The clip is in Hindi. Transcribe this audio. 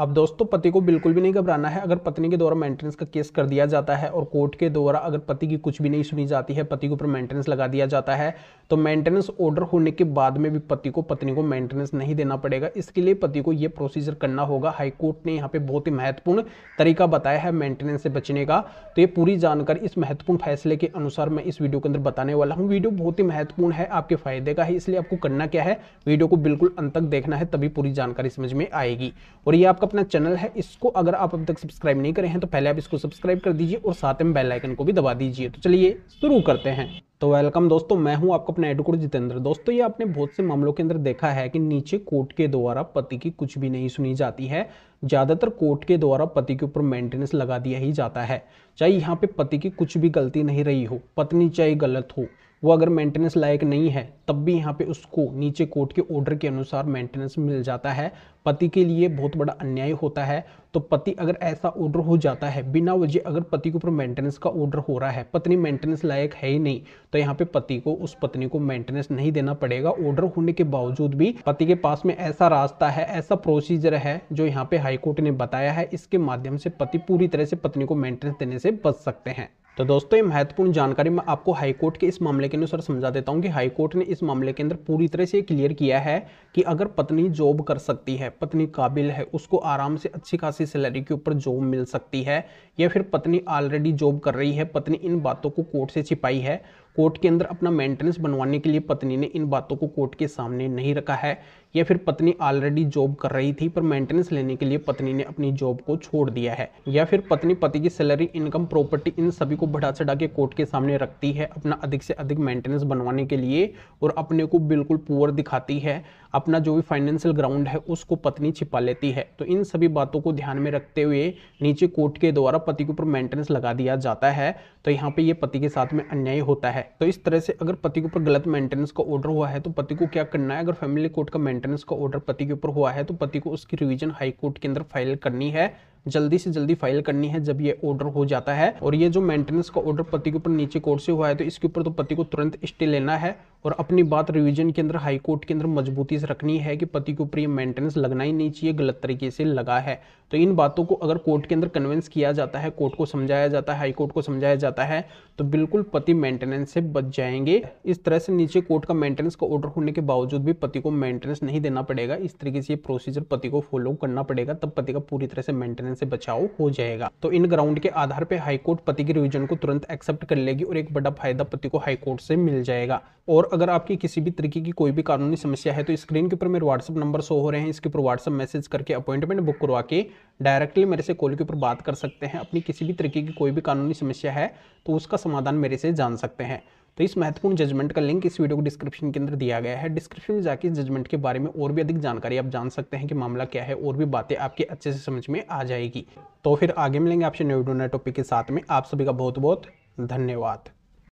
अब दोस्तों पति को बिल्कुल भी नहीं घबराना है अगर पत्नी के द्वारा मेंटेनेंस का केस कर दिया जाता है और कोर्ट के द्वारा अगर पति की कुछ भी नहीं सुनी जाती है पति के ऊपर मेंटेनेंस लगा दिया जाता है तो मेंटेनेंस ऑर्डर होने के बाद में भी पति को पत्नी को मेंटेनेंस नहीं देना पड़ेगा इसके लिए पति को ये प्रोसीजर करना होगा हाईकोर्ट ने यहाँ पे बहुत ही महत्वपूर्ण तरीका बताया है मेंटेनेंस से बचने का तो ये पूरी जानकारी इस महत्वपूर्ण फैसले के अनुसार मैं इस वीडियो के अंदर बताने वाला हूँ वीडियो बहुत ही महत्वपूर्ण है आपके फायदे का है इसलिए आपको करना क्या है वीडियो को बिल्कुल अंत तक देखना है तभी पूरी जानकारी समझ में आएगी और ये आपका अपना चैनल है इसको अगर आप अब तक सब्सक्राइब नहीं करें हैं तो पहले आप इसको सब्सक्राइब कर दीजिए और साथ में बेलाइकन को भी दबा दीजिए तो चलिए शुरू करते हैं तो वेलकम दोस्तों मैं हूं आपका अपना एडुकुर जितेंद्र दोस्तों ये आपने बहुत से मामलों के अंदर देखा है कि नीचे कोर्ट के द्वारा पति की कुछ भी नहीं सुनी जाती है ज़्यादातर कोर्ट के द्वारा पति के ऊपर मेंटेनेंस लगा दिया ही जाता है चाहे यहाँ पे पति की कुछ भी गलती नहीं रही हो पत्नी चाहे गलत हो वो अगर मेंटेनेंस लायक नहीं है तब भी यहाँ पे उसको नीचे कोर्ट के ऑर्डर के अनुसार मेंटेनेंस मिल जाता है पति के लिए बहुत बड़ा अन्याय होता है तो पति अगर ऐसा ऑर्डर हो जाता है बिना वजह अगर पति के ऊपर मेंटेनेंस का ऑर्डर हो रहा है पत्नी मेंटेनेंस लायक है ही नहीं तो यहाँ पे पति को उस पत्नी को मेंटेनेंस नहीं देना पड़ेगा ऑर्डर होने के बावजूद भी पति के पास में ऐसा रास्ता है ऐसा प्रोसीजर है जो यहाँ पे हाईकोर्ट ने बताया है इसके माध्यम से पति पूरी तरह से पत्नी को मेंटेनेंस देने से बच सकते हैं तो दोस्तों ये महत्वपूर्ण जानकारी मैं आपको हाईकोर्ट के इस मामले के अनुसार समझा देता हूँ कि हाईकोर्ट ने इस मामले के अंदर पूरी तरह से क्लियर किया है कि अगर पत्नी जॉब कर सकती है पत्नी काबिल है उसको आराम से अच्छी खासी सैलरी के ऊपर जॉब मिल सकती है या फिर पत्नी ऑलरेडी जॉब कर रही है पत्नी इन बातों को कोर्ट से छिपाई है कोर्ट के अंदर अपना मेंटेनेंस बनवाने के लिए पत्नी ने इन बातों को कोर्ट के सामने नहीं रखा है या फिर पत्नी ऑलरेडी जॉब कर रही थी पर मेंटेनेंस लेने के लिए पत्नी ने अपनी जॉब को छोड़ दिया है या फिर पत्नी पति की सैलरी इनकम प्रॉपर्टी इन सभी को बढ़ा चढ़ा के कोर्ट के सामने रखती है अपना अधिक से अधिक मेंटेनेंस बनवाने के लिए और अपने को बिल्कुल पुअर दिखाती है अपना जो भी फाइनेंशियल ग्राउंड है उसको पत्नी छिपा लेती है तो इन सभी बातों को ध्यान में रखते हुए नीचे कोर्ट के द्वारा पति के ऊपर मेंटेनेंस लगा दिया जाता है तो यहाँ पे ये पति के साथ में अन्याय होता है तो इस तरह से अगर पति के ऊपर गलत मेंटेनेंस का ऑर्डर हुआ है तो पति को क्या करना है अगर फैमिली कोर्ट का मेंटेनेंस का ऑर्डर पति के ऊपर हुआ है तो पति को उसकी रिविजन हाई कोर्ट के अंदर फाइल करनी है जल्दी से जल्दी फाइल करनी है जब ये ऑर्डर हो जाता है और ये जो मेंटेनेंस का ऑर्डर पति के ऊपर नीचे कोर्ट से हुआ है तो इसके ऊपर तो पति को तुरंत स्टे लेना है और अपनी बात रिवीजन के अंदर हाई कोर्ट के अंदर मजबूती से रखनी है कि पति को ऊपर ये मेंटेनेंस लगना ही नहीं चाहिए गलत तरीके से लगा है तो इन बातों को अगर कोर्ट के अंदर कन्विंस किया जाता है कोर्ट को समझाया जाता है हाई कोर्ट को समझाया जाता है तो बिल्कुल पति मेंटेनेंस से बच जाएंगे इस तरह से नीचे कोर्ट का मेंटेनेंस का ऑर्डर होने के बावजूद भी पति को मेंटेनेंस नहीं देना पड़ेगा इस तरीके से ये प्रोसीजर पति को फॉलो करना पड़ेगा तब पति का पूरी तरह से मेंटेनेंस से बचाव हो जाएगा तो इन ग्राउंड के आधार पर हाईकोर्ट पति के रिविजन को तुरंत एक्सेप्ट कर लेगी और एक बड़ा फायदा पति को हाईकोर्ट से मिल जाएगा और अगर आपकी किसी भी तरीके की कोई भी कानूनी समस्या है तो स्क्रीन के ऊपर मेरे व्हाट्सअप नंबर शो हो रहे हैं इसके ऊपर व्हाट्सअप मैसेज करके अपॉइंटमेंट बुक करवा के डायरेक्टली मेरे से कॉल के ऊपर बात कर सकते हैं अपनी किसी भी तरीके की कोई भी कानूनी समस्या है तो उसका समाधान मेरे से जान सकते हैं तो इस महत्वपूर्ण जजमेंट का लिंक इस वीडियो को डिस्क्रिप्शन के अंदर दिया गया है डिस्क्रिप्शन में जाके इस जजमेंट के बारे में और भी अधिक जानकारी आप जान सकते हैं कि मामला क्या है और भी बातें आपके अच्छे से समझ में आ जाएगी तो फिर आगे मिलेंगे आपसे न्यू टॉपिक के साथ में आप सभी का बहुत बहुत धन्यवाद